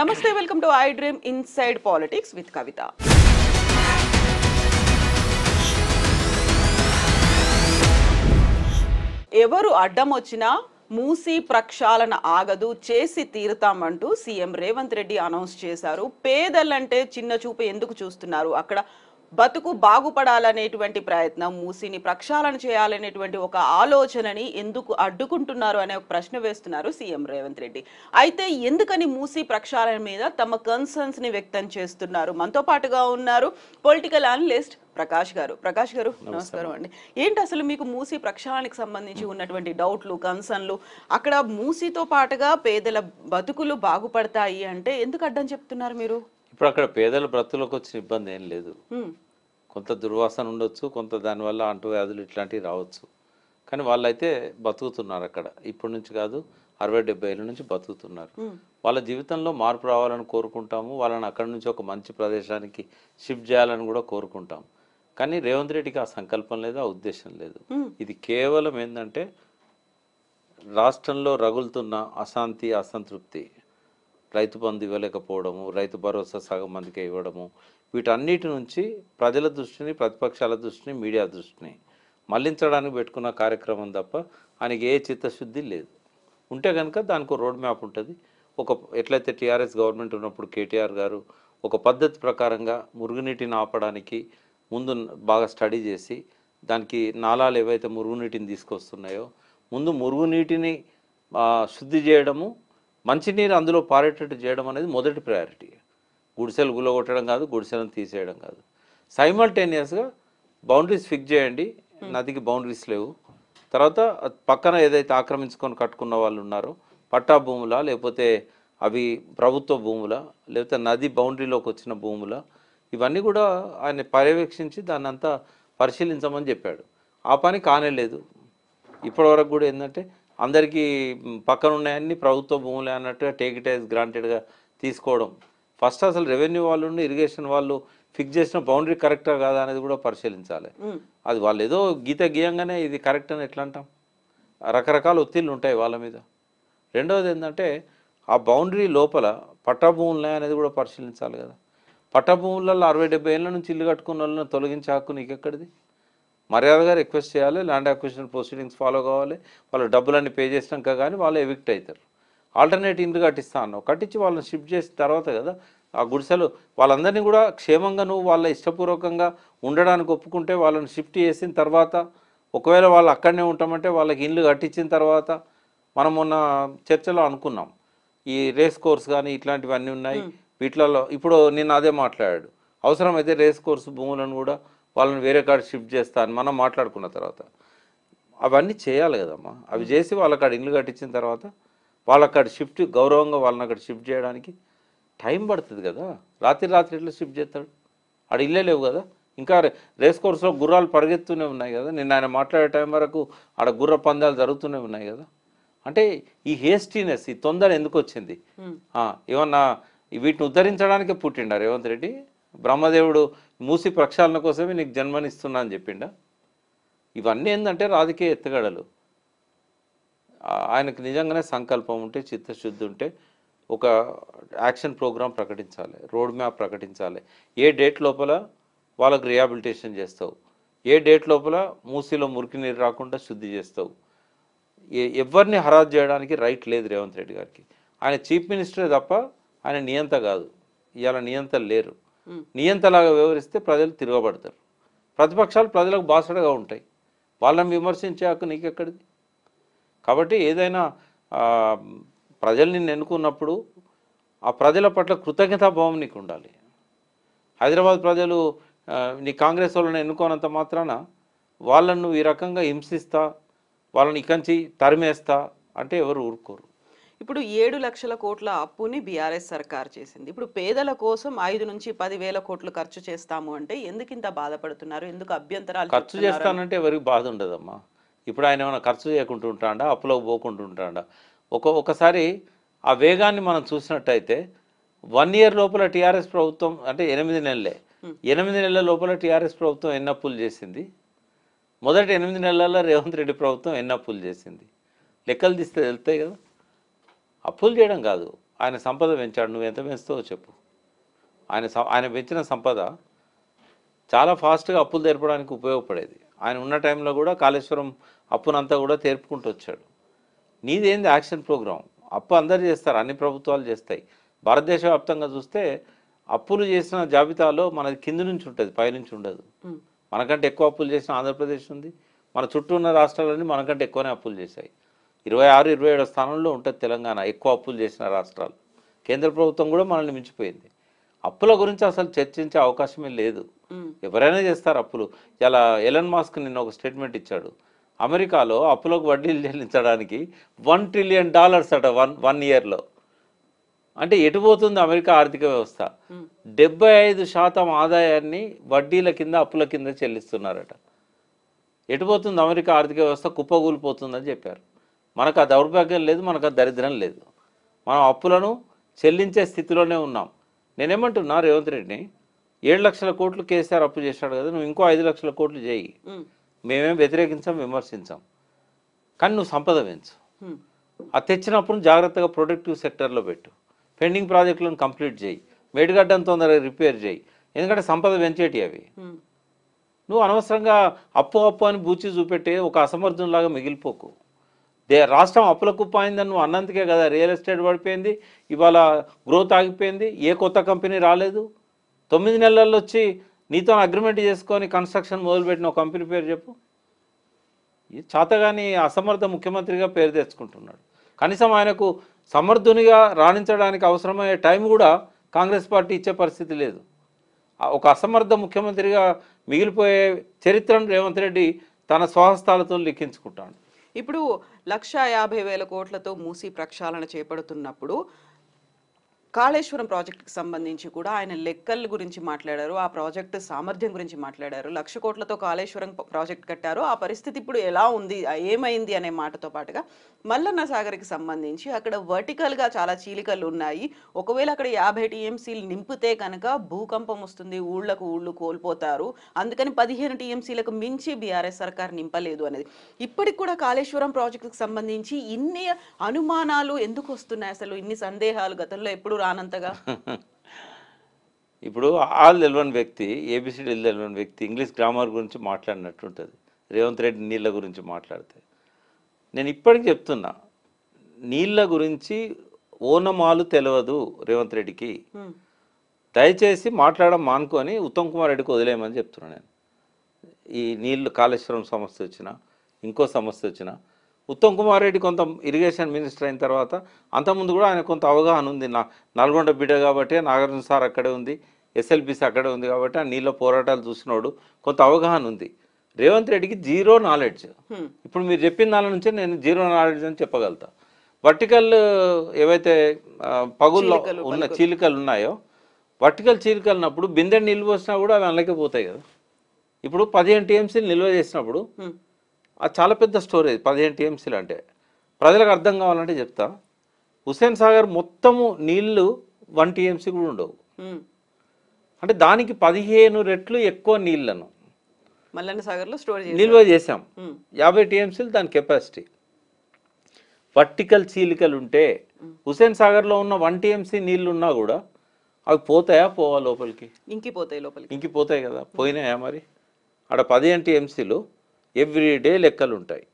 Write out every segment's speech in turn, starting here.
నమస్తే welcome to I dream inside politics with Kavitha ఎవరు అడ్డం వచ్చినా మూసి ప్రక్షాళన ఆగదు చేసి తీరుతామంటూ సీఎం రేవంత్ రెడ్డి అనౌన్స్ చేశారు పేదలంటే చిన్న చూపు ఎందుకు చూస్తున్నారు అక్కడ బతుకు బాగుపడాలనేటువంటి ప్రయత్నం మూసిని ప్రక్షాళన చేయాలనేటువంటి ఒక ఆలోచనని ఎందుకు అడ్డుకుంటున్నారు అనే ఒక ప్రశ్న వేస్తున్నారు సీఎం రేవంత్ రెడ్డి అయితే ఎందుకని మూసి ప్రక్షాళన మీద తమ కన్సర్న్స్ ని వ్యక్తం చేస్తున్నారు మనతో పాటుగా ఉన్నారు పొలిటికల్ అనలిస్ట్ ప్రకాష్ గారు ప్రకాష్ గారు నమస్కారం అండి ఏంటి అసలు మీకు మూసి ప్రక్షాళనకి సంబంధించి ఉన్నటువంటి డౌట్లు కన్సర్న్లు అక్కడ మూసితో పాటుగా పేదల బతుకులు బాగుపడతాయి అంటే ఎందుకు అడ్డం చెప్తున్నారు మీరు ఇప్పుడు అక్కడ పేదల బ్రతులకు వచ్చిన ఇబ్బంది ఏం లేదు కొంత దుర్వాసన ఉండొచ్చు కొంత దానివల్ల అంటువ్యాధులు ఇట్లాంటివి రావచ్చు కానీ వాళ్ళైతే బతుకుతున్నారు అక్కడ ఇప్పటి నుంచి కాదు అరవై డెబ్బై ఏళ్ళ నుంచి బతుకుతున్నారు వాళ్ళ జీవితంలో మార్పు రావాలని కోరుకుంటాము వాళ్ళని అక్కడి నుంచి ఒక మంచి ప్రదేశానికి షిఫ్ట్ చేయాలని కూడా కోరుకుంటాం కానీ రేవంత్ రెడ్డికి ఆ సంకల్పం లేదు ఆ ఉద్దేశం లేదు ఇది కేవలం ఏంటంటే రాష్ట్రంలో రగులుతున్న అశాంతి అసంతృప్తి రైతు బంధు ఇవ్వలేకపోవడము రైతు భరోసా సగం మందికి ఇవ్వడము వీటన్నిటి నుంచి ప్రజల దృష్టిని ప్రతిపక్షాల దృష్టిని మీడియా దృష్టిని మళ్లించడానికి పెట్టుకున్న కార్యక్రమం తప్ప ఆయనకి ఏ చిత్తశుద్ధి లేదు ఉంటే కనుక దానికి రోడ్ మ్యాప్ ఉంటుంది ఒక ఎట్లయితే టీఆర్ఎస్ గవర్నమెంట్ ఉన్నప్పుడు కేటీఆర్ గారు ఒక పద్ధతి ప్రకారంగా మురుగునీటిని ఆపడానికి ముందు బాగా స్టడీ చేసి దానికి నాలాలు ఏవైతే మురుగునీటిని తీసుకొస్తున్నాయో ముందు మురుగునీటిని శుద్ధి చేయడము మంచినీరు అందులో పారేటట్టు చేయడం అనేది మొదటి ప్రయారిటీ గుడిసెలు గుల్లగొట్టడం కాదు గుడిసెలను తీసేయడం కాదు సైమల్టేనియస్గా బౌండరీస్ ఫిక్స్ చేయండి నదికి బౌండరీస్ లేవు తర్వాత పక్కన ఏదైతే ఆక్రమించుకొని కట్టుకున్న వాళ్ళు ఉన్నారో పట్టా భూముల లేకపోతే అవి ప్రభుత్వ భూముల లేకపోతే నది బౌండరీలోకి వచ్చిన భూముల ఇవన్నీ కూడా ఆయన పర్యవేక్షించి దాన్ని అంతా పరిశీలించమని చెప్పాడు ఆ పని కానే లేదు ఇప్పటివరకు కూడా ఏంటంటే అందరికీ పక్కన ఉన్నాయన్ని ప్రభుత్వ భూములే అన్నట్టుగా టేక్ ఇట్ యాజ్ గ్రాంటెడ్గా తీసుకోవడం ఫస్ట్ అసలు రెవెన్యూ వాళ్ళు ఇరిగేషన్ వాళ్ళు ఫిక్స్ చేసిన బౌండరీ కరెక్టా కాదా అనేది కూడా పరిశీలించాలి అది వాళ్ళు ఏదో గీత గీయంగానే ఇది కరెక్ట్ అని ఎట్లా అంటాం రకరకాల ఒత్తిళ్ళు ఉంటాయి వాళ్ళ మీద రెండవది ఏంటంటే ఆ బౌండరీ లోపల పట్టభూములనే అనేది కూడా పరిశీలించాలి కదా పట్టభూములలో అరవై డెబ్బై ఏళ్ళ నుంచి ఇల్లు కట్టుకున్న వాళ్ళని తొలగించే హక్కు నీకెక్కడిది మర్యాదగా రిక్వెస్ట్ చేయాలి ల్యాండ్ అక్విజిషన్ ప్రొసీడింగ్స్ ఫాలో కావాలి వాళ్ళు డబ్బులన్నీ పే చేసినాక కానీ వాళ్ళు ఎవిక్ట్ అవుతారు ఆల్టర్నేట్ ఇండ్లు కట్టిస్తా అన్నావు కట్టించి వాళ్ళని షిఫ్ట్ చేసిన తర్వాత కదా ఆ గుడిసెలు వాళ్ళందరినీ కూడా క్షేమంగా నువ్వు వాళ్ళ ఇష్టపూర్వకంగా ఉండడానికి ఒప్పుకుంటే వాళ్ళని షిఫ్ట్ చేసిన తర్వాత ఒకవేళ వాళ్ళు అక్కడనే ఉంటామంటే వాళ్ళకి ఇండ్లు కట్టించిన తర్వాత మనం మొన్న చర్చలో అనుకున్నాం ఈ రేస్ కోర్స్ కానీ ఇట్లాంటివన్నీ ఉన్నాయి వీటిలలో ఇప్పుడు నేను అదే మాట్లాడాడు అవసరమైతే రేస్ కోర్సు భూములను కూడా వాళ్ళని వేరే కాడ షిఫ్ట్ చేస్తా అని మనం మాట్లాడుకున్న తర్వాత అవన్నీ చేయాలి కదమ్మా అవి చేసి వాళ్ళకి ఇల్లు కట్టించిన తర్వాత వాళ్ళక్కడ షిఫ్ట్ గౌరవంగా వాళ్ళని అక్కడ షిఫ్ట్ చేయడానికి టైం పడుతుంది కదా రాత్రి రాత్రి ఇట్లా షిఫ్ట్ చేస్తాడు ఆడ ఇల్లే లేవు కదా ఇంకా రేస్ కోర్సులో గుర్రాలు పరిగెత్తూనే ఉన్నాయి కదా నిన్న ఆయన మాట్లాడే టైం వరకు ఆడ గుర్ర పందాలు జరుగుతూనే ఉన్నాయి కదా అంటే ఈ హేస్టీనెస్ ఈ తొందర ఎందుకు వచ్చింది ఏమన్నా వీటిని ఉద్ధరించడానికే పుట్టిండారు రేవంత్ రెడ్డి బ్రహ్మదేవుడు మూసి ప్రక్షాళన కోసమే నీకు జన్మనిస్తున్నా అని చెప్పిండా ఇవన్నీ ఏంటంటే రాజకీయ ఎత్తుగడలు ఆయనకు నిజంగానే సంకల్పం ఉంటే చిత్తశుద్ధి ఉంటే ఒక యాక్షన్ ప్రోగ్రామ్ ప్రకటించాలి రోడ్ మ్యాప్ ప్రకటించాలి ఏ డేట్ లోపల వాళ్ళకు రిహాబిలిటేషన్ చేస్తావు ఏ డేట్ లోపల మూసీలో మురికి నీరు రాకుండా శుద్ధి చేస్తావు ఎవరిని హరాజ్ చేయడానికి రైట్ లేదు రేవంత్ రెడ్డి గారికి ఆయన చీఫ్ మినిస్టరే తప్ప ఆయన నియంత కాదు ఇవాళ నియంత లేరు నియంతలాగా వ్యవహరిస్తే ప్రజలు తిరగబడతారు ప్రతిపక్షాలు ప్రజలకు బాసడగా ఉంటాయి వాళ్ళని విమర్శించే హక్కు ఎక్కడిది కాబట్టి ఏదైనా ప్రజలు నిన్ను ఎన్నుకున్నప్పుడు ఆ ప్రజల పట్ల కృతజ్ఞతాభావం నీకు ఉండాలి హైదరాబాద్ ప్రజలు నీ కాంగ్రెస్ వాళ్ళని ఎన్నుకోనంత మాత్రాన వాళ్ళను ఈ రకంగా హింసిస్తా వాళ్ళని ఇకంచి తరిమేస్తా అంటే ఎవరు ఊరుకోరు ఇప్పుడు ఏడు లక్షల కోట్ల అప్పుని బీఆర్ఎస్ సర్కార్ చేసింది ఇప్పుడు పేదల కోసం ఐదు నుంచి పదివేల కోట్లు ఖర్చు చేస్తాము అంటే ఎందుకు ఇంత బాధపడుతున్నారు ఎందుకు అభ్యంతరాలు ఖర్చు చేస్తానంటే ఎవరికి బాధ ఉండదమ్మా ఇప్పుడు ఆయన ఏమైనా ఖర్చు చేయకుండా ఉంటాడా అప్పులోకి పోకుండా ఉంటాడా ఒక ఒకసారి ఆ వేగాన్ని మనం చూసినట్టయితే వన్ ఇయర్ లోపల టీఆర్ఎస్ ప్రభుత్వం అంటే ఎనిమిది నెలలే ఎనిమిది నెలల లోపల టీఆర్ఎస్ ప్రభుత్వం ఎన్ని అప్పులు చేసింది మొదటి ఎనిమిది నెలల్లో రేవంత్ రెడ్డి ప్రభుత్వం ఎన్ని అప్పులు చేసింది లెక్కలు తీస్తే తెలుస్తాయి కదా అప్పులు చేయడం కాదు ఆయన సంపద పెంచాడు నువ్వు ఎంత పెంచుతావో చెప్పు ఆయన ఆయన పెంచిన సంపద చాలా ఫాస్ట్గా అప్పులు తెరపడానికి ఉపయోగపడేది ఆయన ఉన్న టైంలో కూడా కాళేశ్వరం అప్పునంతా కూడా తెరుపుకుంటూ వచ్చాడు నీదేంది యాక్షన్ ప్రోగ్రాం అప్పు అందరు చేస్తారు అన్ని ప్రభుత్వాలు చేస్తాయి భారతదేశ వ్యాప్తంగా చూస్తే అప్పులు చేసిన జాబితాలో మనది కింది నుంచి ఉంటుంది పైనుంచి ఉండదు మనకంటే ఎక్కువ అప్పులు చేసిన ఆంధ్రప్రదేశ్ ఉంది మన చుట్టూ ఉన్న రాష్ట్రాలన్నీ మనకంటే ఎక్కువనే అప్పులు చేశాయి ఇరవై ఆరు ఇరవై ఏడు స్థానంలో ఉంటుంది తెలంగాణ ఎక్కువ అప్పులు చేసిన రాష్ట్రాలు కేంద్ర ప్రభుత్వం కూడా మనల్ని మించిపోయింది అప్పుల గురించి అసలు చర్చించే అవకాశమే లేదు ఎవరైనా చేస్తారు అప్పులు ఇలా ఎలన్ మాస్క్ నిన్న ఒక స్టేట్మెంట్ ఇచ్చాడు అమెరికాలో అప్పులకు వడ్డీలు చెల్లించడానికి వన్ ట్రిలియన్ డాలర్స్ అట వన్ వన్ ఇయర్లో అంటే ఎటు పోతుంది అమెరికా ఆర్థిక వ్యవస్థ డెబ్బై ఐదు శాతం ఆదాయాన్ని వడ్డీల కింద అప్పుల కింద చెల్లిస్తున్నారట ఎటుపోతుంది అమెరికా ఆర్థిక వ్యవస్థ కుప్పగూలిపోతుందని చెప్పారు మనకు ఆ దౌర్భాగ్యం లేదు మనకు ఆ దరిద్రం లేదు మనం అప్పులను చెల్లించే స్థితిలోనే ఉన్నాం నేనేమంటున్నా రేవంత్ రెడ్డిని ఏడు లక్షల కోట్లు కేసీఆర్ అప్పు చేశాడు కదా నువ్వు ఇంకో ఐదు లక్షల కోట్లు చేయి మేమేం వ్యతిరేకించాం విమర్శించాం కానీ నువ్వు సంపద పెంచు ఆ తెచ్చినప్పుడు జాగ్రత్తగా ప్రొడక్టివ్ సెక్టర్లో పెట్టు పెండింగ్ ప్రాజెక్టులను కంప్లీట్ చేయి మేడిగడ్డను తొందరగా రిపేర్ చేయి ఎందుకంటే సంపద పెంచేటి అవి నువ్వు అనవసరంగా అప్పు అప్పు అని బూచి చూపెట్టే ఒక అసమర్థంలాగా మిగిలిపోకు దే రాష్ట్రం అప్పుల కుప్పాయిందని నువ్వు అన్నందుకే కదా రియల్ ఎస్టేట్ పడిపోయింది ఇవాళ గ్రోత్ ఆగిపోయింది ఏ కొత్త కంపెనీ రాలేదు తొమ్మిది నెలల్లో వచ్చి నీతో అగ్రిమెంట్ చేసుకొని కన్స్ట్రక్షన్ మొదలుపెట్టిన ఒక కంపెనీ పేరు చెప్పు చాతగాని అసమర్థ ముఖ్యమంత్రిగా పేరు తెచ్చుకుంటున్నాడు కనీసం ఆయనకు సమర్థునిగా రాణించడానికి అవసరమయ్యే టైం కూడా కాంగ్రెస్ పార్టీ ఇచ్చే పరిస్థితి లేదు ఒక అసమర్థ ముఖ్యమంత్రిగా మిగిలిపోయే చరిత్రను రేవంత్ రెడ్డి తన స్వహస్తాలతో లిఖించుకుంటాడు ఇప్పుడు లక్ష యాభై వేల కోట్లతో మూసి ప్రక్షాళన చేపడుతున్నప్పుడు కాళేశ్వరం ప్రాజెక్టుకి సంబంధించి కూడా ఆయన లెక్కల గురించి మాట్లాడారు ఆ ప్రాజెక్టు సామర్థ్యం గురించి మాట్లాడారు లక్ష కోట్లతో కాళేశ్వరం ప్రాజెక్ట్ కట్టారు ఆ పరిస్థితి ఇప్పుడు ఎలా ఉంది ఏమైంది అనే మాటతో పాటుగా మల్లన్న సాగర్కి సంబంధించి అక్కడ వర్టికల్గా చాలా చీలికలు ఉన్నాయి ఒకవేళ అక్కడ యాభై టీఎంసీలు నింపితే కనుక భూకంపం వస్తుంది ఊళ్ళకు ఊళ్ళు కోల్పోతారు అందుకని పదిహేను టీఎంసీలకు మించి బీఆర్ఎస్ సర్కార్ నింపలేదు అనేది ఇప్పటికి కూడా కాళేశ్వరం ప్రాజెక్టుకి సంబంధించి ఇన్ని అనుమానాలు ఎందుకు వస్తున్నాయి అసలు ఇన్ని సందేహాలు గతంలో ఎప్పుడు రానంతగా ఇప్పుడు ఆల్ తెలవని వ్యక్తి ఏబిసిడి తెలవని వ్యక్తి ఇంగ్లీష్ గ్రామర్ గురించి మాట్లాడినట్టు ఉంటుంది రేవంత్ రెడ్డి నీళ్ళ గురించి మాట్లాడితే నేను ఇప్పటికి చెప్తున్నా నీళ్ళ గురించి ఓనమాలు తెలియదు రేవంత్ రెడ్డికి దయచేసి మాట్లాడడం మానుకొని ఉత్తమ్ కుమార్ రెడ్డికి వదిలేయమని చెప్తున్నాను నేను ఈ నీళ్ళు కాళేశ్వరం సమస్య వచ్చినా ఇంకో సమస్య వచ్చినా ఉత్తమ్ కుమార్ రెడ్డి కొంత ఇరిగేషన్ మినిస్టర్ అయిన తర్వాత అంతకుముందు కూడా ఆయన కొంత అవగాహన ఉంది నా నల్గొండ బిడ్డ కాబట్టి నాగార్జున సార్ అక్కడే ఉంది ఎస్ఎల్బిసి అక్కడే ఉంది కాబట్టి ఆ నీళ్ళ పోరాటాలు చూసినోడు కొంత అవగాహన ఉంది రేవంత్ రెడ్డికి జీరో నాలెడ్జ్ ఇప్పుడు మీరు చెప్పిన దాని నుంచి నేను జీరో నాలెడ్జ్ అని చెప్పగలుగుతా వర్టికల్ ఏవైతే పగుల్లో ఉన్న చీలికలు ఉన్నాయో వర్టికల్ ఉన్నప్పుడు బిందె నిల్వ వచ్చినా కూడా అవి అనలేకపోతాయి కదా ఇప్పుడు పదిహేను టీఎంసీలు నిల్వ చేసినప్పుడు అది చాలా పెద్ద స్టోరీ పదిహేను టీఎంసీలు అంటే ప్రజలకు అర్థం కావాలంటే చెప్తా హుసేన్ సాగర్ మొత్తము నీళ్లు వన్ టీఎంసీ కూడా ఉండవు అంటే దానికి పదిహేను రెట్లు ఎక్కువ నీళ్లను మల్లన్న సాగర్లో స్టోర్ నిల్వ చేసాం యాభై టీఎంసీలు దాని కెపాసిటీ వర్టికల్ చీలికలు ఉంటే హుస్సేన్ సాగర్లో ఉన్న వన్ టీఎంసీ నీళ్లు ఉన్నా కూడా అవి పోతాయా పోవా లోపలికి ఇంకిపోతాయి లోపలికి ఇంకిపోతాయి కదా పోయినాయా మరి అక్కడ పదిహేను టీఎంసీలు ఎవ్రీడే లెక్కలు ఉంటాయి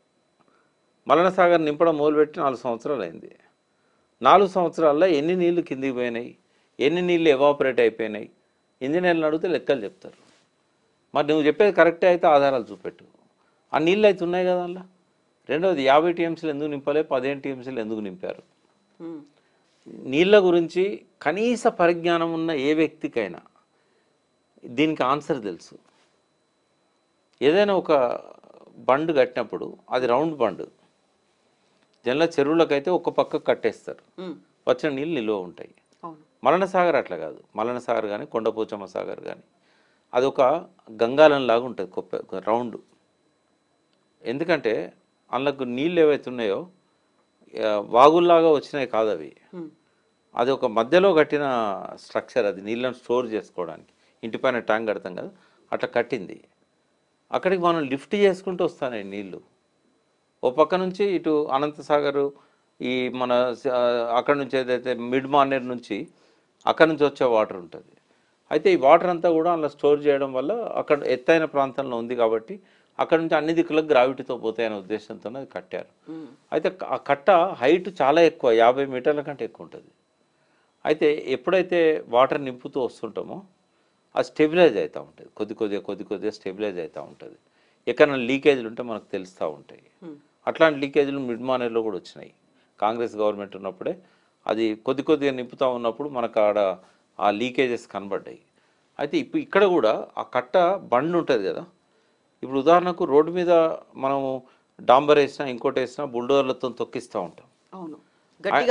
మలనసాగర్ నింపడం మొదలుపెట్టి నాలుగు సంవత్సరాలు అయింది నాలుగు సంవత్సరాల్లో ఎన్ని నీళ్లు కిందికి పోయినాయి ఎన్ని నీళ్లు ఎవాపరేట్ అయిపోయినాయి ఇంజనీర్లను అడిగితే లెక్కలు చెప్తారు మరి నువ్వు చెప్పేది కరెక్టే అయితే ఆధారాలు చూపెట్టు ఆ నీళ్ళు అయితే ఉన్నాయి కదా అలా రెండవది యాభై టీఎంసీలు ఎందుకు నింపలే పదిహేను టీఎంసీలు ఎందుకు నింపారు నీళ్ళ గురించి కనీస పరిజ్ఞానం ఉన్న ఏ వ్యక్తికైనా దీనికి ఆన్సర్ తెలుసు ఏదైనా ఒక బండ్ కట్టినప్పుడు అది రౌండ్ బండ్ జనరల్ చెరువులకైతే ఒక పక్క కట్టేస్తారు వచ్చిన నీళ్ళు నిల్వ ఉంటాయి మలన సాగర్ అట్లా కాదు మలన సాగర్ కానీ కొండపోచమ్మ సాగర్ కానీ ఒక గంగాలం లాగా ఉంటుంది కొప్ప రౌండ్ ఎందుకంటే అందులోకి నీళ్ళు ఏవైతే ఉన్నాయో వాగుల్లాగా వచ్చినాయి కాదు అవి అది ఒక మధ్యలో కట్టిన స్ట్రక్చర్ అది నీళ్ళను స్టోర్ చేసుకోవడానికి ఇంటిపైన ట్యాంక్ కడతాం కదా అట్లా కట్టింది అక్కడికి మనం లిఫ్ట్ చేసుకుంటూ వస్తానే నీళ్ళు ఓ పక్క నుంచి ఇటు అనంతసాగర్ ఈ మన అక్కడ నుంచి ఏదైతే మిడ్ మార్నర్ నుంచి అక్కడ నుంచి వచ్చే వాటర్ ఉంటుంది అయితే ఈ వాటర్ అంతా కూడా అలా స్టోర్ చేయడం వల్ల అక్కడ ఎత్తైన ప్రాంతంలో ఉంది కాబట్టి అక్కడ నుంచి అన్ని దిక్కులకు గ్రావిటీతో పోతాయనే ఉద్దేశంతో అది కట్టారు అయితే ఆ కట్ట హైట్ చాలా ఎక్కువ యాభై మీటర్ల కంటే ఎక్కువ ఉంటుంది అయితే ఎప్పుడైతే వాటర్ నింపుతూ వస్తుంటామో ఆ స్టెబిలైజ్ అవుతూ ఉంటుంది కొద్ది కొద్దిగా కొద్ది కొద్దిగా స్టెబిలైజ్ అవుతూ ఉంటుంది ఎక్కడైనా లీకేజ్లు ఉంటే మనకు తెలుస్తూ ఉంటాయి అట్లాంటి లీకేజ్లు మిడ్ మార్నింగ్లో కూడా వచ్చినాయి కాంగ్రెస్ గవర్నమెంట్ ఉన్నప్పుడే అది కొద్ది కొద్దిగా నింపుతూ ఉన్నప్పుడు మనకు ఆడ ఆ లీకేజెస్ కనబడ్డాయి అయితే ఇప్పుడు ఇక్కడ కూడా ఆ కట్ట బండి ఉంటుంది కదా ఇప్పుడు ఉదాహరణకు రోడ్డు మీద మనము డాంబర్ వేసినా ఇంకోటి వేసినా బుల్డోర్లతో తొక్కిస్తూ ఉంటాం అవును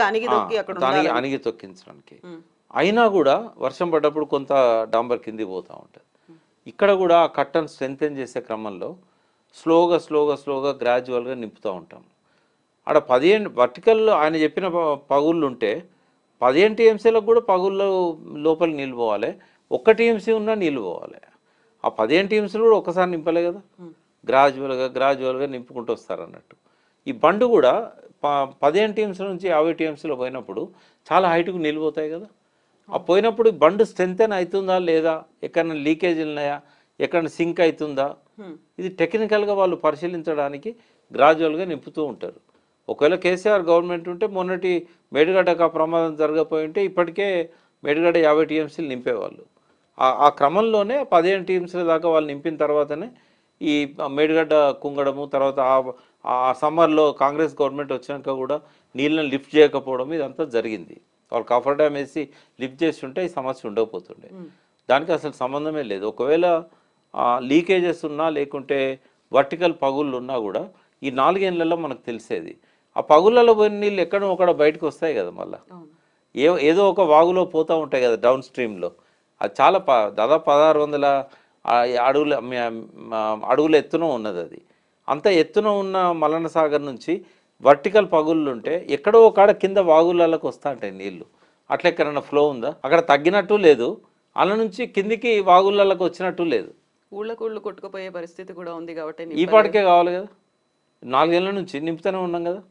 దానికి అణిగి తొక్కించడానికి అయినా కూడా వర్షం పడ్డప్పుడు కొంత డాంబర్ కింది పోతూ ఉంటుంది ఇక్కడ కూడా ఆ కట్టను స్ట్రెంగ్తెన్ చేసే క్రమంలో స్లోగా స్లోగా స్లోగా గ్రాడ్యువల్గా నింపుతూ ఉంటాం ఆడ పదిహేను వర్టికల్ ఆయన చెప్పిన పగుళ్ళు ఉంటే పదిహేను టీఎంసీలకు కూడా పగుళ్ళు లోపల నీళ్ళు పోవాలి ఒక్క టీఎంసీ ఉన్నా నీళ్ళు పోవాలి ఆ పదిహేను టీఎంసీలు కూడా ఒక్కసారి నింపలే కదా గ్రాడ్యువల్గా గ్రాడ్యువల్గా నింపుకుంటూ వస్తారు అన్నట్టు ఈ బండు కూడా ప పదిహేను టీఎంసీల నుంచి యాభై టీఎంసీలో పోయినప్పుడు చాలా హైట్కు నిలిపోతాయి కదా ఆ పోయినప్పుడు బండ్ స్ట్రెంగ్తెన్ అవుతుందా లేదా ఎక్కడైనా లీకేజ్ ఉన్నాయా ఎక్కడైనా సింక్ అవుతుందా ఇది టెక్నికల్గా వాళ్ళు పరిశీలించడానికి గ్రాడ్యువల్గా నింపుతూ ఉంటారు ఒకవేళ కేసీఆర్ గవర్నమెంట్ ఉంటే మొన్నటి మేడిగడ్డకు ఆ ప్రమాదం జరగపోయి ఉంటే ఇప్పటికే మేడిగడ్డ యాభై టీఎంసీలు నింపేవాళ్ళు ఆ క్రమంలోనే పదిహేను టీఎంసీల దాకా వాళ్ళు నింపిన తర్వాతనే ఈ మేడిగడ్డ కుంగడము తర్వాత ఆ సమ్మర్లో కాంగ్రెస్ గవర్నమెంట్ వచ్చాక కూడా నీళ్ళని లిఫ్ట్ చేయకపోవడం ఇదంతా జరిగింది వాళ్ళు కఫర్ డ్యామ్ వేసి లిఫ్ట్ చేస్తుంటే ఈ సమస్య ఉండకపోతుండే దానికి అసలు సంబంధమే లేదు ఒకవేళ లీకేజెస్ ఉన్నా లేకుంటే వర్టికల్ పగుళ్ళు ఉన్నా కూడా ఈ నాలుగేళ్లలో మనకు తెలిసేది ఆ పగులలో పోయిన నీళ్ళు ఎక్కడో ఒకడ బయటకు వస్తాయి కదా మళ్ళీ ఏ ఏదో ఒక వాగులో పోతూ ఉంటాయి కదా డౌన్ స్ట్రీమ్లో అది చాలా ప దాదాపు పదహారు వందల అడుగుల అడుగుల ఎత్తున ఉన్నది అది అంత ఎత్తున ఉన్న మలన సాగర్ నుంచి వర్టికల్ పగుళ్ళు ఉంటే ఎక్కడో కాడ కింద వాగులలోకి వస్తూ ఉంటాయి నీళ్లు అట్లా ఎక్కడన్నా ఫ్లో ఉందా అక్కడ తగ్గినట్టు లేదు అలా నుంచి కిందికి వాగులలోకి వచ్చినట్టు లేదు ఊళ్ళకూళ్ళు కొట్టుకుపోయే పరిస్థితి కూడా ఉంది కాబట్టి ఈ పాటికే కావాలి కదా నాలుగేళ్ల నుంచి నింపుతూనే ఉన్నాం కదా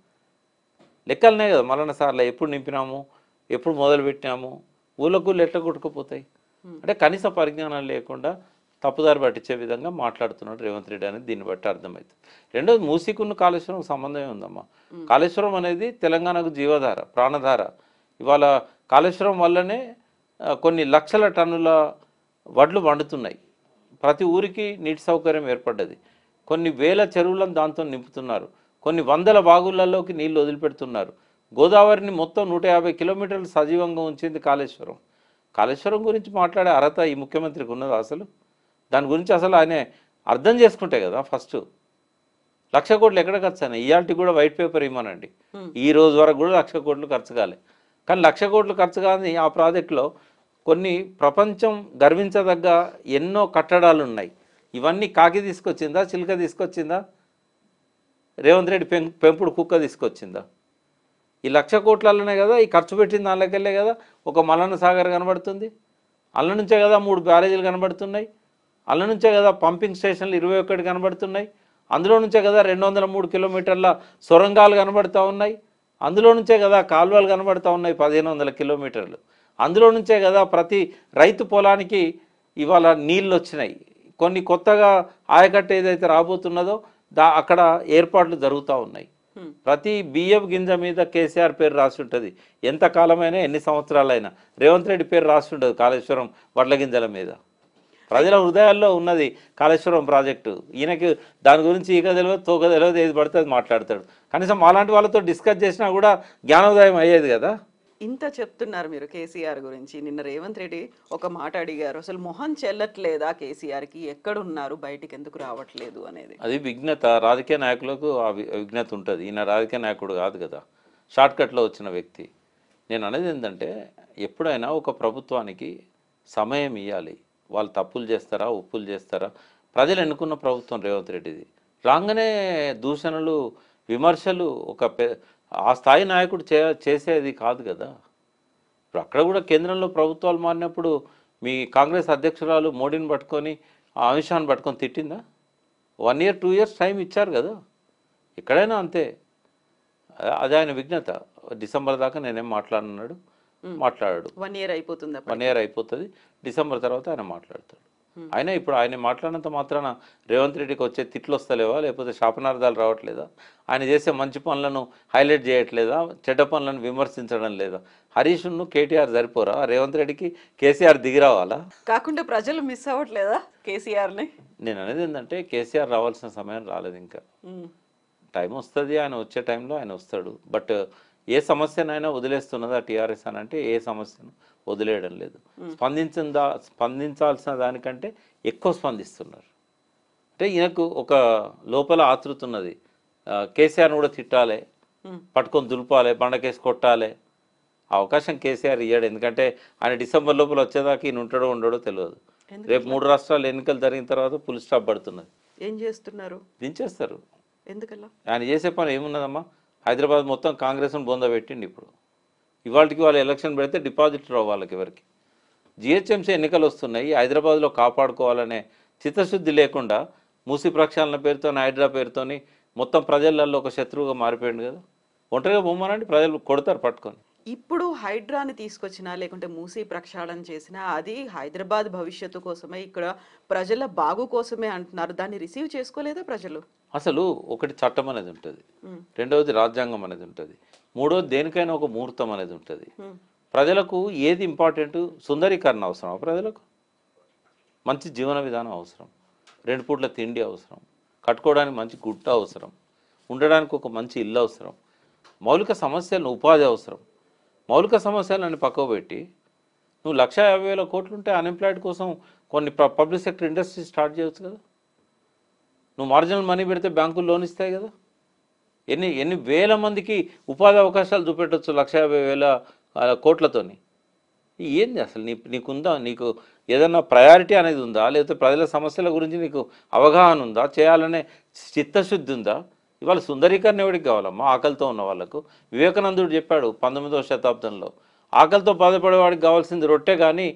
లెక్కలనే కదా మరణ సార్లు ఎప్పుడు నింపినాము ఎప్పుడు మొదలు పెట్టినాము ఊళ్ళకూళ్ళు ఎట్లా కొట్టుకుపోతాయి అంటే కనీస పరిజ్ఞానం లేకుండా తప్పుదారి పట్టించే విధంగా మాట్లాడుతున్నాడు రేవంత్ రెడ్డి అనేది దీన్ని బట్టి అర్థమవుతుంది రెండోది మూసికున్న కాళేశ్వరం సంబంధమే ఉందమ్మా కాళేశ్వరం అనేది తెలంగాణకు జీవధార ప్రాణధార ఇవాళ కాళేశ్వరం వల్లనే కొన్ని లక్షల టన్నుల వడ్లు వండుతున్నాయి ప్రతి ఊరికి నీటి సౌకర్యం ఏర్పడ్డది కొన్ని వేల చెరువులను దాంతో నింపుతున్నారు కొన్ని వందల బాగులలోకి నీళ్లు వదిలిపెడుతున్నారు గోదావరిని మొత్తం నూట యాభై కిలోమీటర్లు సజీవంగా ఉంచింది కాళేశ్వరం కాళేశ్వరం గురించి మాట్లాడే అర్హత ఈ ముఖ్యమంత్రికి ఉన్నదా అసలు దాని గురించి అసలు ఆయన అర్థం చేసుకుంటే కదా ఫస్ట్ లక్ష కోట్లు ఎక్కడ ఖర్చు అయినా ఇవాళకి కూడా వైట్ పేపర్ ఇవ్వనండి ఈ రోజు వరకు కూడా లక్ష కోట్లు ఖర్చు కాలే కానీ లక్ష కోట్లు ఖర్చు కాని ఆ ప్రాజెక్టులో కొన్ని ప్రపంచం గర్వించదగ్గ ఎన్నో కట్టడాలు ఉన్నాయి ఇవన్నీ కాకి తీసుకొచ్చిందా చిలుక తీసుకొచ్చిందా రేవంత్ రెడ్డి పెంపుడు కుక్క తీసుకొచ్చిందా ఈ లక్ష కోట్లలోనే కదా ఈ ఖర్చు పెట్టిన దానిలోకెళ్ళే కదా ఒక మలన సాగర్ కనబడుతుంది అల్ల నుంచే కదా మూడు బ్యారేజీలు కనబడుతున్నాయి అందులో నుంచే కదా పంపింగ్ స్టేషన్లు ఇరవై ఒకటి కనబడుతున్నాయి అందులో నుంచే కదా రెండు వందల మూడు కిలోమీటర్ల సొరంగాలు కనబడుతూ ఉన్నాయి అందులో నుంచే కదా కాలువలు కనబడుతూ ఉన్నాయి పదిహేను వందల కిలోమీటర్లు అందులో నుంచే కదా ప్రతి రైతు పొలానికి ఇవాళ నీళ్ళు వచ్చినాయి కొన్ని కొత్తగా ఆయకట్ట ఏదైతే రాబోతున్నదో దా అక్కడ ఏర్పాట్లు జరుగుతూ ఉన్నాయి ప్రతి బియ్యం గింజ మీద కేసీఆర్ పేరు రాసి ఉంటుంది ఎంతకాలమైనా ఎన్ని సంవత్సరాలైనా రేవంత్ రెడ్డి పేరు రాసి ఉండదు కాళేశ్వరం వడ్ల గింజల మీద ప్రజల హృదయాల్లో ఉన్నది కాళేశ్వరం ప్రాజెక్టు ఈయనకి దాని గురించి ఈక తెలియదు తోక తెలియదు ఏది పడితే అది మాట్లాడతాడు కనీసం అలాంటి వాళ్ళతో డిస్కస్ చేసినా కూడా జ్ఞానోదయం అయ్యేది కదా ఇంత చెప్తున్నారు మీరు కేసీఆర్ గురించి నిన్న రేవంత్ రెడ్డి ఒక మాట అడిగారు అసలు మొహం చెల్లట్లేదా కేసీఆర్కి ఎక్కడున్నారు బయటికి ఎందుకు రావట్లేదు అనేది అది విఘ్నత రాజకీయ నాయకులకు ఆ విఘ్నత ఉంటుంది ఈయన రాజకీయ నాయకుడు కాదు కదా షార్ట్కట్లో వచ్చిన వ్యక్తి నేను అనేది ఏంటంటే ఎప్పుడైనా ఒక ప్రభుత్వానికి సమయం ఇవ్వాలి వాళ్ళు తప్పులు చేస్తారా ఉప్పులు చేస్తారా ప్రజలు ఎన్నుకున్న ప్రభుత్వం రేవంత్ రెడ్డిది రాగానే దూషణలు విమర్శలు ఒక ఆ స్థాయి నాయకుడు చే చేసేది కాదు కదా ఇప్పుడు అక్కడ కూడా కేంద్రంలో ప్రభుత్వాలు మారినప్పుడు మీ కాంగ్రెస్ అధ్యక్షురాలు మోడీని పట్టుకొని అమిత్ షాను పట్టుకొని తిట్టిందా one year two years time ఇచ్చారు కదా ఎక్కడైనా అంతే అది ఆయన విఘ్నత డిసెంబర్ దాకా నేనేం మాట్లాడున్నాడు మాట్లాడాడు వన్ ఇయర్ అయిపోతుంది వన్ ఇయర్ అయిపోతుంది డిసెంబర్ తర్వాత ఆయన మాట్లాడతాడు ఆయన ఇప్పుడు ఆయన మాట్లాడినంత మాత్రాన రేవంత్ రెడ్డికి వచ్చే తిట్లు వస్తలేవా లేకపోతే శాపనార్థాలు రావట్లేదా ఆయన చేసే మంచి పనులను హైలైట్ చేయట్లేదా చెడ్డ పనులను విమర్శించడం లేదా హరీష్ను కేటీఆర్ సరిపోరా రేవంత్ రెడ్డికి కేసీఆర్ దిగిరావాలా కాకుండా ప్రజలు మిస్ అవ్వట్లేదా కేసీఆర్ని నేను అనేది ఏంటంటే కేసీఆర్ రావాల్సిన సమయం రాలేదు ఇంకా టైం వస్తుంది ఆయన వచ్చే టైంలో ఆయన వస్తాడు బట్ ఏ సమస్యనైనా వదిలేస్తున్నదా టీఆర్ఎస్ అని అంటే ఏ సమస్యను వదిలేయడం లేదు స్పందించిందా స్పందించాల్సిన దానికంటే ఎక్కువ స్పందిస్తున్నారు అంటే ఈయనకు ఒక లోపల ఉన్నది కేసీఆర్ కూడా తిట్టాలి పట్టుకొని దులపాలి బండకేసి కొట్టాలి అవకాశం కేసీఆర్ ఇయ్యాడు ఎందుకంటే ఆయన డిసెంబర్ లోపల వచ్చేదాకా ఈయన ఉంటాడో ఉండడో తెలియదు రేపు మూడు రాష్ట్రాలు ఎన్నికలు జరిగిన తర్వాత పులి స్టాప్ పడుతున్నది ఏం చేస్తున్నారు దించేస్తారు ఎందుకలా ఆయన చేసే పని ఏమున్నదమ్మా హైదరాబాద్ మొత్తం కాంగ్రెస్ను బొంద పెట్టిండి ఇప్పుడు ఇవాళకి వాళ్ళు ఎలక్షన్ పెడితే డిపాజిట్ రావు వాళ్ళకి ఎవరికి జిహెచ్ఎంసీ ఎన్నికలు వస్తున్నాయి హైదరాబాద్లో కాపాడుకోవాలనే చిత్తశుద్ధి లేకుండా మూసి ప్రక్షాళన పేరుతో హైడ్రా పేరుతోని మొత్తం ప్రజలలో ఒక శత్రువుగా మారిపోయింది కదా ఒంటరిగా బొమ్మనండి ప్రజలు కొడతారు పట్టుకొని ఇప్పుడు హైడ్రాని తీసుకొచ్చినా లేకుంటే మూసి ప్రక్షాళన చేసినా అది హైదరాబాద్ భవిష్యత్తు కోసమే ఇక్కడ ప్రజల బాగు కోసమే అంటున్నారు దాన్ని రిసీవ్ చేసుకోలేదా ప్రజలు అసలు ఒకటి చట్టం అనేది ఉంటుంది రెండవది రాజ్యాంగం అనేది ఉంటుంది మూడోది దేనికైనా ఒక ముహూర్తం అనేది ఉంటుంది ప్రజలకు ఏది ఇంపార్టెంట్ సుందరీకరణ అవసరం ప్రజలకు మంచి జీవన విధానం అవసరం రెండు పూట్ల తిండి అవసరం కట్టుకోవడానికి మంచి గుట్ట అవసరం ఉండడానికి ఒక మంచి ఇల్లు అవసరం మౌలిక సమస్యలను ఉపాధి అవసరం మౌలిక సమస్యలన్నీ పక్కకు పెట్టి నువ్వు లక్ష యాభై వేల కోట్లు ఉంటే అన్ఎంప్లాయిడ్ కోసం కొన్ని పబ్లిక్ సెక్టర్ ఇండస్ట్రీ స్టార్ట్ చేయవచ్చు కదా నువ్వు మార్జినల్ మనీ పెడితే బ్యాంకులు లోన్ ఇస్తాయి కదా ఎన్ని ఎన్ని వేల మందికి ఉపాధి అవకాశాలు చూపెట్టచ్చు లక్ష యాభై వేల కోట్లతోని ఏంది అసలు నీ నీకుందా నీకు ఏదన్నా ప్రయారిటీ అనేది ఉందా లేకపోతే ప్రజల సమస్యల గురించి నీకు అవగాహన ఉందా చేయాలనే చిత్తశుద్ధి ఉందా ఇవాళ సుందరీకరణ ఎవడికి కావాలమ్మా ఆకలితో ఉన్న వాళ్ళకు వివేకానందుడు చెప్పాడు పంతొమ్మిదవ శతాబ్దంలో ఆకలితో బాధపడేవాడికి కావాల్సింది రొట్టె కానీ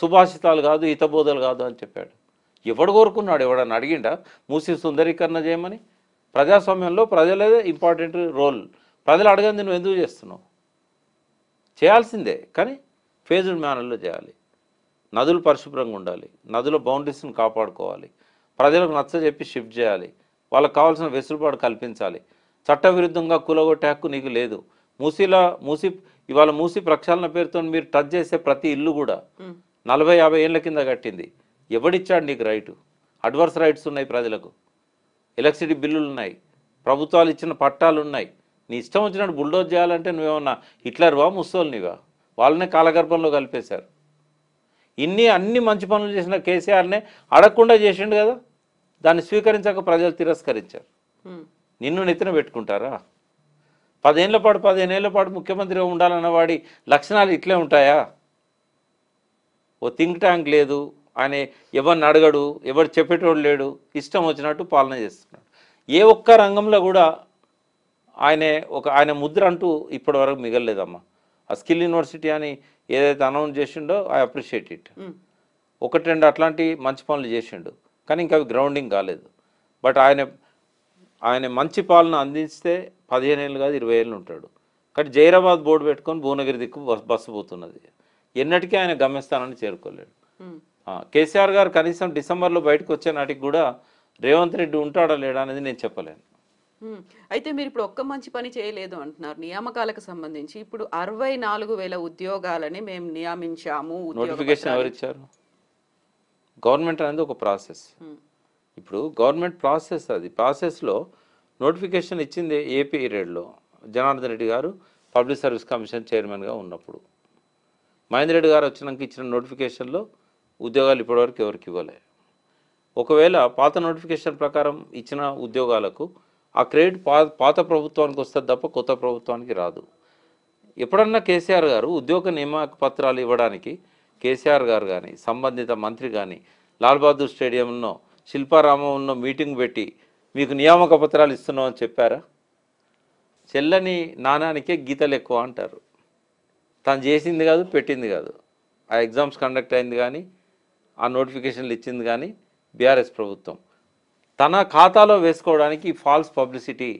సుభాషితాలు కాదు హితబోధలు కాదు అని చెప్పాడు ఎవడు కోరుకున్నాడు ఎవడని అడిగిండా మూసి సుందరీకరణ చేయమని ప్రజాస్వామ్యంలో ప్రజలే ఇంపార్టెంట్ రోల్ ప్రజలు అడగంది నువ్వు ఎందుకు చేస్తున్నావు చేయాల్సిందే కానీ ఫేజ్డ్ మేనర్లో చేయాలి నదులు పరిశుభ్రంగా ఉండాలి నదుల బౌండరీస్ని కాపాడుకోవాలి ప్రజలకు నచ్చ చెప్పి షిఫ్ట్ చేయాలి వాళ్ళకు కావాల్సిన వెసులుబాటు కల్పించాలి చట్టవిరుద్ధంగా కూలగొట్టే హక్కు నీకు లేదు మూసీలా మూసి ఇవాళ మూసి ప్రక్షాళన పేరుతో మీరు టచ్ చేసే ప్రతి ఇల్లు కూడా నలభై యాభై ఏళ్ళ కింద కట్టింది ఎవడిచ్చాడు నీకు రైటు అడ్వర్స్ రైట్స్ ఉన్నాయి ప్రజలకు ఎలక్ట్రిసిటీ బిల్లులు ఉన్నాయి ప్రభుత్వాలు ఇచ్చిన పట్టాలు ఉన్నాయి నీ ఇష్టం వచ్చినట్టు బుల్డోజ్ చేయాలంటే నువ్వేమన్నా హిట్లర్ వా ముసోలు నీవా వాళ్ళనే కాలగర్భంలో కలిపేశారు ఇన్ని అన్ని మంచి పనులు చేసిన కేసీఆర్నే అడగకుండా చేసిండు కదా దాన్ని స్వీకరించాక ప్రజలు తిరస్కరించారు నిన్ను నెత్తిన పెట్టుకుంటారా పదేళ్ల పాటు పదిహేనేళ్ల పాటు ముఖ్యమంత్రిగా ఉండాలన్న వాడి లక్షణాలు ఇట్లే ఉంటాయా ఓ థింక్ ట్యాంక్ లేదు ఆయన ఎవరిని అడగడు ఎవరు చెప్పేటోడు లేడు ఇష్టం వచ్చినట్టు పాలన చేస్తున్నాడు ఏ ఒక్క రంగంలో కూడా ఆయన ఒక ఆయన ముద్ర అంటూ ఇప్పటివరకు మిగలలేదమ్మా ఆ స్కిల్ యూనివర్సిటీ అని ఏదైతే అనౌన్స్ చేసిండో ఐ అప్రిషియేట్ ఇట్ ఒకటి రెండు అట్లాంటి మంచి పనులు చేసిండు కానీ ఇంకా అవి గ్రౌండింగ్ కాలేదు బట్ ఆయన ఆయన మంచి పాలన అందిస్తే పదిహేను ఏళ్ళు కాదు ఇరవై ఏళ్ళు ఉంటాడు కానీ జైరాబాద్ బోర్డు పెట్టుకొని భువనగిరి దిక్కు బస్ బస్సు పోతున్నది ఎన్నటికీ ఆయన గమ్యస్థానాన్ని చేరుకోలేడు కేసీఆర్ గారు కనీసం డిసెంబర్లో బయటకు వచ్చే నాటికి కూడా రేవంత్ రెడ్డి ఉంటాడా లేడా అనేది నేను చెప్పలేను అయితే మీరు ఇప్పుడు ఒక్క మంచి పని చేయలేదు అంటున్నారు నియామకాలకు సంబంధించి ఇప్పుడు అరవై నాలుగు వేల ఉద్యోగాలని మేము నియామించాము నోటిఫికేషన్ ఎవరు ఇచ్చారు గవర్నమెంట్ అనేది ఒక ప్రాసెస్ ఇప్పుడు గవర్నమెంట్ ప్రాసెస్ అది ప్రాసెస్లో నోటిఫికేషన్ ఇచ్చింది ఏ పీరియడ్లో జనార్దన్ రెడ్డి గారు పబ్లిక్ సర్వీస్ కమిషన్ చైర్మన్గా ఉన్నప్పుడు మహేందర్ రెడ్డి గారు వచ్చినాక ఇచ్చిన నోటిఫికేషన్లో ఉద్యోగాలు ఇప్పటివరకు ఎవరికి ఇవ్వలే ఒకవేళ పాత నోటిఫికేషన్ ప్రకారం ఇచ్చిన ఉద్యోగాలకు ఆ క్రెడిట్ పాత ప్రభుత్వానికి వస్తే తప్ప కొత్త ప్రభుత్వానికి రాదు ఎప్పుడన్నా కేసీఆర్ గారు ఉద్యోగ నియామక పత్రాలు ఇవ్వడానికి కేసీఆర్ గారు కానీ సంబంధిత మంత్రి కానీ లాల్ బహదూర్ స్టేడియంలో శిల్పారామంలో మీటింగ్ పెట్టి మీకు నియామక పత్రాలు ఇస్తున్నామని చెప్పారా చెల్లని నాణానికే గీతలు ఎక్కువ అంటారు తను చేసింది కాదు పెట్టింది కాదు ఆ ఎగ్జామ్స్ కండక్ట్ అయింది కానీ ఆ నోటిఫికేషన్లు ఇచ్చింది కానీ బీఆర్ఎస్ ప్రభుత్వం తన ఖాతాలో వేసుకోవడానికి ఫాల్స్ పబ్లిసిటీ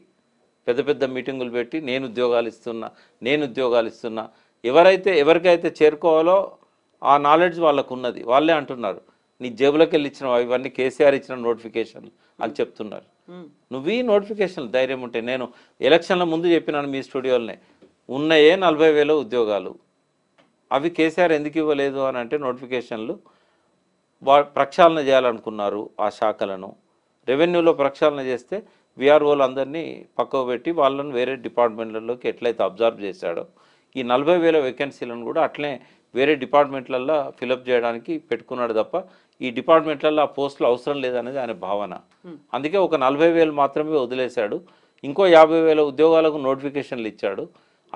పెద్ద పెద్ద మీటింగులు పెట్టి నేను ఉద్యోగాలు ఇస్తున్నా నేను ఉద్యోగాలు ఇస్తున్నా ఎవరైతే ఎవరికైతే చేరుకోవాలో ఆ నాలెడ్జ్ వాళ్ళకు ఉన్నది వాళ్ళే అంటున్నారు నీ జేబులోకి వెళ్ళి ఇచ్చిన ఇవన్నీ కేసీఆర్ ఇచ్చిన నోటిఫికేషన్ అని చెప్తున్నారు నువ్వు ఈ నోటిఫికేషన్ ధైర్యం ఉంటే నేను ఎలక్షన్ల ముందు చెప్పినాను మీ స్టూడియోలనే ఉన్నాయే నలభై వేల ఉద్యోగాలు అవి కేసీఆర్ ఎందుకు ఇవ్వలేదు అని అంటే నోటిఫికేషన్లు వా ప్రక్షాళన చేయాలనుకున్నారు ఆ శాఖలను రెవెన్యూలో ప్రక్షాళన చేస్తే విఆర్ఓలు అందరినీ పక్కకు పెట్టి వాళ్ళను వేరే డిపార్ట్మెంట్లలోకి ఎట్లయితే అబ్జర్వ్ చేశాడో ఈ నలభై వేల వేకెన్సీలను కూడా అట్లే వేరే డిపార్ట్మెంట్లల్లో ఫిలప్ చేయడానికి పెట్టుకున్నాడు తప్ప ఈ డిపార్ట్మెంట్లలో ఆ పోస్టులు అవసరం లేదనేది ఆయన భావన అందుకే ఒక నలభై వేలు మాత్రమే వదిలేశాడు ఇంకో యాభై వేల ఉద్యోగాలకు నోటిఫికేషన్లు ఇచ్చాడు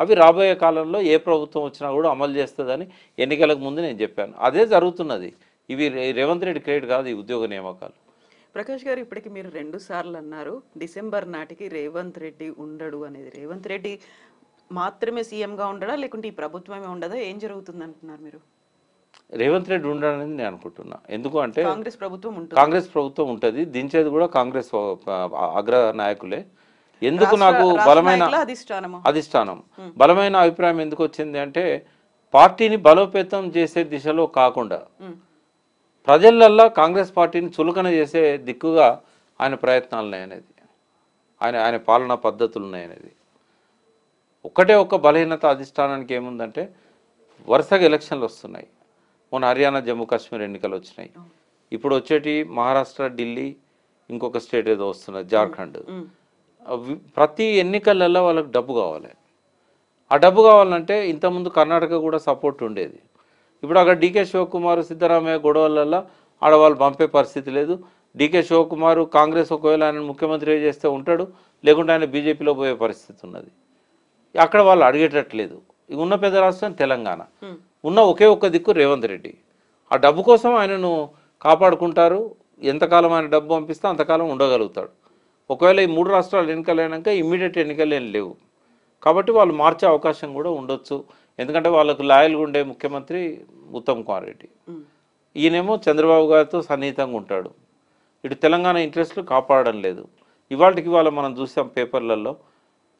అవి రాబోయే కాలంలో ఏ ప్రభుత్వం వచ్చినా కూడా అమలు చేస్తుందని ఎన్నికలకు ముందు నేను చెప్పాను అదే జరుగుతున్నది ఇవి రేవంత్ రెడ్డి క్రియేట్ కాదు ఈ ఉద్యోగ నియామకాలు ప్రకాష్ గారు ఇప్పటికి మీరు రెండు సార్లు అన్నారు డిసెంబర్ నాటికి రేవంత్ రెడ్డి ఉండడు అనేది రేవంత్ రెడ్డి మాత్రమే సీఎంగా ఉండడా లేకుంటే ఈ ప్రభుత్వమే ఉండదా ఏం జరుగుతుంది అంటున్నారు మీరు రేవంత్ రెడ్డి ఉండాలని నేను అనుకుంటున్నా ఎందుకు అంటే కాంగ్రెస్ ప్రభుత్వం ఉంటుంది కాంగ్రెస్ ప్రభుత్వం ఉంటుంది దించేది కూడా కాంగ్రెస్ అగ్ర నాయకులే ఎందుకు నాకు బలమైన అధిష్టానం బలమైన అభిప్రాయం ఎందుకు వచ్చింది అంటే పార్టీని బలోపేతం చేసే దిశలో కాకుండా ప్రజలల్లో కాంగ్రెస్ పార్టీని చులకన చేసే దిక్కుగా ఆయన ప్రయత్నాలు ఉన్నాయనేది ఆయన ఆయన పాలనా పద్ధతులు ఉన్నాయనేది ఒకటే ఒక్క బలహీనత అధిష్టానానికి ఏముందంటే వరుసగా ఎలక్షన్లు వస్తున్నాయి మొన్న హర్యానా జమ్మూ కాశ్మీర్ ఎన్నికలు వచ్చినాయి ఇప్పుడు వచ్చేటి మహారాష్ట్ర ఢిల్లీ ఇంకొక స్టేట్ ఏదో వస్తున్నది జార్ఖండ్ ప్రతి ఎన్నికలలో వాళ్ళకి డబ్బు కావాలి ఆ డబ్బు కావాలంటే ఇంతకుముందు కర్ణాటక కూడా సపోర్ట్ ఉండేది ఇప్పుడు అక్కడ డీకే శివకుమార్ సిద్ధరామయ్య గొడవలల్లో ఆడవాళ్ళు పంపే పరిస్థితి లేదు డీకే శివకుమార్ కాంగ్రెస్ ఒకవేళ ఆయన ముఖ్యమంత్రి చేస్తే ఉంటాడు లేకుంటే ఆయన బీజేపీలో పోయే పరిస్థితి ఉన్నది అక్కడ వాళ్ళు అడిగేటట్లేదు ఉన్న పెద్ద రాష్ట్రం తెలంగాణ ఉన్న ఒకే ఒక్క దిక్కు రేవంత్ రెడ్డి ఆ డబ్బు కోసం ఆయనను కాపాడుకుంటారు ఎంతకాలం ఆయన డబ్బు పంపిస్తే అంతకాలం ఉండగలుగుతాడు ఒకవేళ ఈ మూడు రాష్ట్రాలు అయినాక ఇమ్మీడియట్ ఎన్నికలు ఏం లేవు కాబట్టి వాళ్ళు మార్చే అవకాశం కూడా ఉండొచ్చు ఎందుకంటే వాళ్ళకు లాయల్గా ఉండే ముఖ్యమంత్రి ఉత్తమ్ కుమార్ రెడ్డి ఈయనేమో చంద్రబాబు గారితో సన్నిహితంగా ఉంటాడు ఇటు తెలంగాణ ఇంట్రెస్ట్లు కాపాడడం లేదు ఇవాళకి ఇవాళ మనం చూసాం పేపర్లలో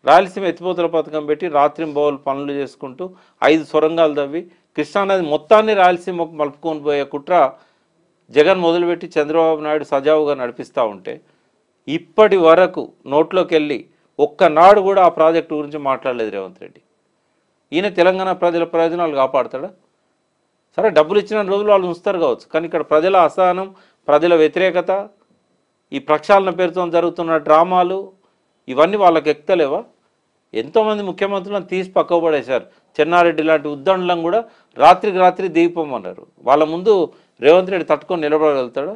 రాయలసీమ ఎత్తిపోతల పథకం పెట్టి రాత్రి బౌలు పనులు చేసుకుంటూ ఐదు సొరంగాలు తవ్వి కృష్ణానది మొత్తాన్ని రాయలసీమకు మలుపుకొని పోయే కుట్ర జగన్ మొదలుపెట్టి చంద్రబాబు నాయుడు సజావుగా నడిపిస్తూ ఉంటే ఇప్పటి వరకు నోట్లోకి వెళ్ళి ఒక్కనాడు కూడా ఆ ప్రాజెక్టు గురించి మాట్లాడలేదు రేవంత్ రెడ్డి ఈయన తెలంగాణ ప్రజల ప్రయోజనాలు కాపాడతాడా సరే డబ్బులు ఇచ్చిన రోజులు వాళ్ళు ఉంచుతారు కావచ్చు కానీ ఇక్కడ ప్రజల అసహనం ప్రజల వ్యతిరేకత ఈ ప్రక్షాళన పేరుతో జరుగుతున్న డ్రామాలు ఇవన్నీ వాళ్ళకి ఎక్కలేవా ఎంతోమంది ముఖ్యమంత్రులను తీసి పక్కకు పడేశారు చెన్నారెడ్డి లాంటి ఉద్దండలను కూడా రాత్రికి రాత్రి దిగిపోమన్నారు వాళ్ళ ముందు రేవంత్ రెడ్డి తట్టుకొని నిలబడగలుగుతాడు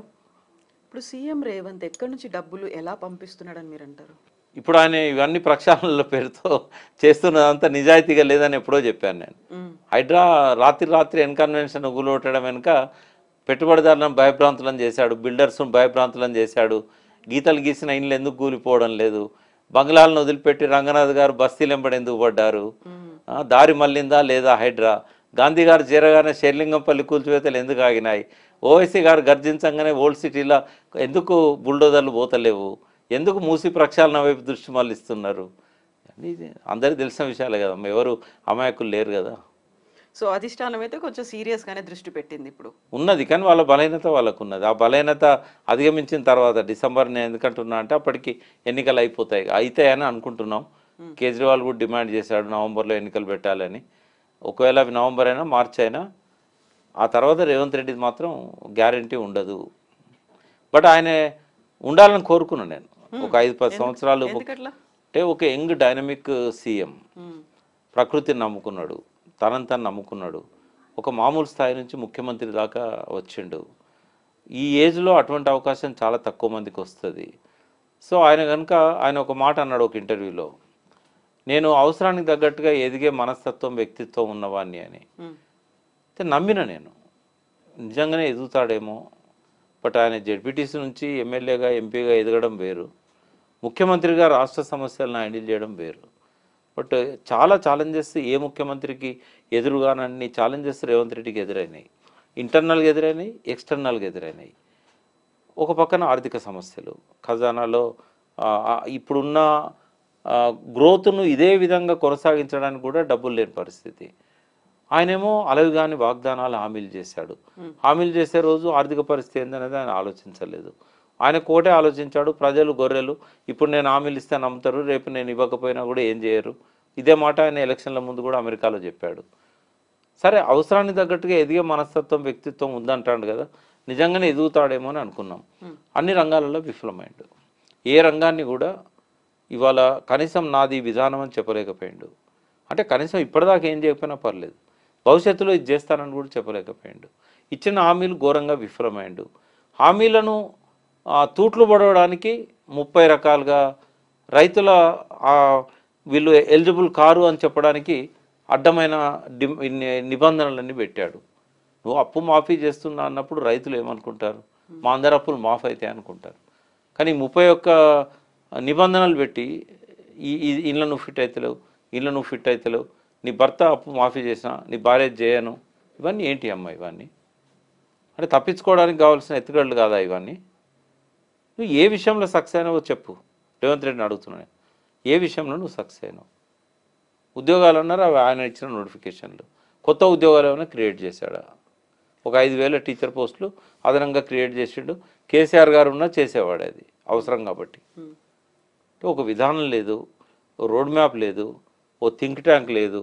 ఇప్పుడు సీఎం రేవంత్ ఎక్కడి నుంచి డబ్బులు ఎలా పంపిస్తున్నాడని మీరు అంటారు ఇప్పుడు ఆయన ఇవన్నీ ప్రక్షాళనల పేరుతో చేస్తున్నదంతా నిజాయితీగా లేదని ఎప్పుడో చెప్పాను నేను హైడ్రా రాత్రి రాత్రి ఎన్కన్వెన్షన్ గులొట్టడం వెనుక పెట్టుబడిదారులను భయభ్రాంతులను చేశాడు బిల్డర్స్ను భయభ్రాంతులను చేశాడు గీతలు గీసిన ఇండ్లు ఎందుకు కూలిపోవడం లేదు బంగ్లాలను వదిలిపెట్టి రంగనాథ్ గారు బస్తీలెంబడి ఎందుకు పడ్డారు దారి మళ్ళిందా లేదా హైడ్రా గాంధీ గారు చేరగానే షెర్లింగంపల్లి కూల్చివేతలు ఎందుకు ఆగినాయి ఓవైసీ గారు గర్జించగానే ఓల్డ్ సిటీలో ఎందుకు బుల్డోజర్లు పోతలేవు ఎందుకు మూసి ప్రక్షాళన వైపు దృష్టి మళ్ళిస్తున్నారు అందరికీ తెలిసిన విషయాలే కదా ఎవరు అమాయకులు లేరు కదా సో అధిష్టానం అయితే కొంచెం సీరియస్గానే దృష్టి పెట్టింది ఇప్పుడు ఉన్నది కానీ వాళ్ళ బలహీనత వాళ్ళకు ఉన్నది ఆ బలహీనత అధిగమించిన తర్వాత డిసెంబర్ నేను ఎందుకంటున్నా అంటే అప్పటికి ఎన్నికలు అయిపోతాయి అవుతాయని అనుకుంటున్నాం కేజ్రీవాల్ కూడా డిమాండ్ చేశాడు నవంబర్లో ఎన్నికలు పెట్టాలని ఒకవేళ అవి నవంబర్ అయినా మార్చ్ అయినా ఆ తర్వాత రేవంత్ రెడ్డిది మాత్రం గ్యారంటీ ఉండదు బట్ ఆయన ఉండాలని కోరుకున్నాను నేను ఒక ఐదు పది సంవత్సరాలు అంటే ఒక యంగ్ డైనమిక్ సీఎం ప్రకృతిని నమ్ముకున్నాడు తనని తను నమ్ముకున్నాడు ఒక మామూలు స్థాయి నుంచి ముఖ్యమంత్రి దాకా వచ్చిండు ఈ ఏజ్లో అటువంటి అవకాశం చాలా తక్కువ మందికి వస్తుంది సో ఆయన కనుక ఆయన ఒక మాట అన్నాడు ఒక ఇంటర్వ్యూలో నేను అవసరానికి తగ్గట్టుగా ఎదిగే మనస్తత్వం వ్యక్తిత్వం ఉన్నవాడిని అని నమ్మిన నేను నిజంగానే ఎదుగుతాడేమో బట్ ఆయన జడ్పీటీసీ నుంచి ఎమ్మెల్యేగా ఎంపీగా ఎదగడం వేరు ముఖ్యమంత్రిగా రాష్ట్ర సమస్యలను హ్యాండిల్ చేయడం వేరు బట్ చాలా ఛాలెంజెస్ ఏ ముఖ్యమంత్రికి ఎదురుగానన్ని ఛాలెంజెస్ రేవంత్ రెడ్డికి ఎదురైనాయి ఇంటర్నల్గా ఎదురైనాయి ఎక్స్టర్నల్గా ఎదురైనాయి ఒక పక్కన ఆర్థిక సమస్యలు ఖజానాలో ఇప్పుడున్న గ్రోత్ను ఇదే విధంగా కొనసాగించడానికి కూడా డబ్బులు లేని పరిస్థితి ఆయనేమో కాని వాగ్దానాలు హామీలు చేశాడు హామీలు చేసే రోజు ఆర్థిక పరిస్థితి ఏందనేది ఆయన ఆలోచించలేదు ఆయన కోటే ఆలోచించాడు ప్రజలు గొర్రెలు ఇప్పుడు నేను హామీలు ఇస్తే నమ్ముతారు రేపు నేను ఇవ్వకపోయినా కూడా ఏం చేయరు ఇదే మాట ఆయన ఎలక్షన్ల ముందు కూడా అమెరికాలో చెప్పాడు సరే అవసరానికి తగ్గట్టుగా ఎదిగే మనస్తత్వం వ్యక్తిత్వం ఉందంటాడు కదా నిజంగానే ఎదుగుతాడేమో అని అనుకున్నాం అన్ని రంగాలలో విఫలమైండు ఏ రంగాన్ని కూడా ఇవాళ కనీసం నాది విధానం అని చెప్పలేకపోయాడు అంటే కనీసం ఇప్పటిదాకా ఏం చేయకపోయినా పర్లేదు భవిష్యత్తులో ఇది చేస్తానని కూడా చెప్పలేకపోయాడు ఇచ్చిన హామీలు ఘోరంగా విఫలమైండు హామీలను ఆ తూట్లు పడవడానికి ముప్పై రకాలుగా రైతుల వీళ్ళు ఎలిజిబుల్ కారు అని చెప్పడానికి అడ్డమైన నిబంధనలన్నీ పెట్టాడు నువ్వు అప్పు మాఫీ చేస్తున్నా అన్నప్పుడు రైతులు ఏమనుకుంటారు మా అందరు అప్పులు మాఫ్ అవుతాయి అనుకుంటారు కానీ ముప్పై ఒక్క నిబంధనలు పెట్టి ఈ ఇళ్ళ నువ్వు ఫిట్ అవుతలేవు ఇళ్ళ నువ్వు ఫిట్ అవుతలేవు నీ భర్త అప్పు మాఫీ చేసిన నీ భార్య చేయను ఇవన్నీ ఏంటి అమ్మ ఇవన్నీ అంటే తప్పించుకోవడానికి కావాల్సిన ఎత్తుగడలు కాదా ఇవన్నీ నువ్వు ఏ విషయంలో సక్సెస్ అయినావో చెప్పు రేవంత్ రెడ్డిని అడుగుతున్నాను ఏ విషయంలో నువ్వు సక్సెస్ అయినావు ఉద్యోగాలు ఉన్నారు అవి ఆయన ఇచ్చిన నోటిఫికేషన్లు కొత్త ఉద్యోగాలు ఏమైనా క్రియేట్ చేశాడా ఒక ఐదు వేల టీచర్ పోస్టులు అదనంగా క్రియేట్ చేసిండు కేసీఆర్ గారు ఉన్నా చేసేవాడు అది అవసరం కాబట్టి ఒక విధానం లేదు రోడ్ మ్యాప్ లేదు ఓ థింక్ ట్యాంక్ లేదు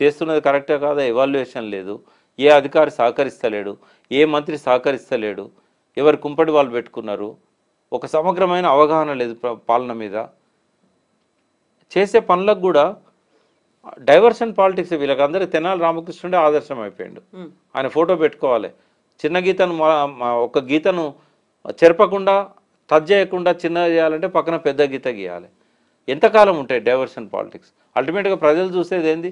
చేస్తున్నది కరెక్టే కాదా ఎవాల్యుయేషన్ లేదు ఏ అధికారి సహకరిస్తలేడు ఏ మంత్రి సహకరిస్తలేడు ఎవరు కుంపటి వాళ్ళు పెట్టుకున్నారు ఒక సమగ్రమైన అవగాహన లేదు పాలన మీద చేసే పనులకు కూడా డైవర్షన్ పాలిటిక్స్ వీళ్ళకందరూ తెనాలి రామకృష్ణుడే ఆదర్శం అయిపోయాడు ఆయన ఫోటో పెట్టుకోవాలి చిన్న గీతను ఒక గీతను చెరపకుండా టచ్ చేయకుండా చిన్న చేయాలంటే పక్కన పెద్ద గీత గీయాలి ఎంతకాలం ఉంటాయి డైవర్షన్ పాలిటిక్స్ అల్టిమేట్గా ప్రజలు చూసేది ఏంది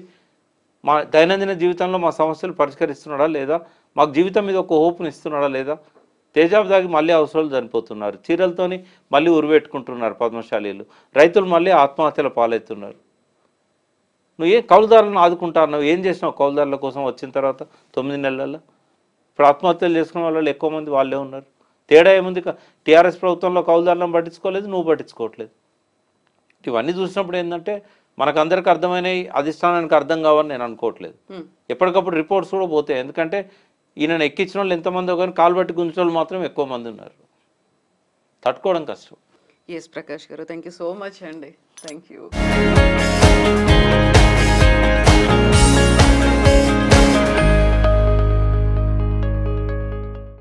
మా దైనందిన జీవితంలో మా సమస్యలు పరిష్కరిస్తున్నాడా లేదా మాకు జీవితం మీద ఒక హోప్ని ఇస్తున్నాడా లేదా తేజాబ్ దాగి మళ్ళీ అవసరాలు చనిపోతున్నారు చీరలతోని మళ్ళీ ఉరిపెట్టుకుంటున్నారు పద్మశాలీలు రైతులు మళ్ళీ ఆత్మహత్యల పాలవుతున్నారు నువ్వు ఏ కౌలుదారులను ఆదుకుంటా అన్నావు ఏం చేసినావు కౌలుదారుల కోసం వచ్చిన తర్వాత తొమ్మిది నెలల్లో ఇప్పుడు ఆత్మహత్యలు చేసుకున్న వాళ్ళు ఎక్కువ మంది వాళ్ళే ఉన్నారు తేడా ఏముంది టీఆర్ఎస్ ప్రభుత్వంలో కౌలుదారులను పట్టించుకోలేదు నువ్వు పట్టించుకోవట్లేదు ఇవన్నీ చూసినప్పుడు ఏంటంటే మనకందరికీ అర్థమైనవి అధిష్టానానికి అర్థం కావని నేను అనుకోవట్లేదు ఎప్పటికప్పుడు రిపోర్ట్స్ కూడా పోతాయి ఎందుకంటే ఈయనను ఎక్కించిన వాళ్ళు ఎంతమందో కానీ కాలు పట్టి గుంజిన వాళ్ళు మాత్రం ఎక్కువ మంది ఉన్నారు తట్టుకోవడం కష్టం S Prakash garu thank you so much అండి థ్యాంక్ యూ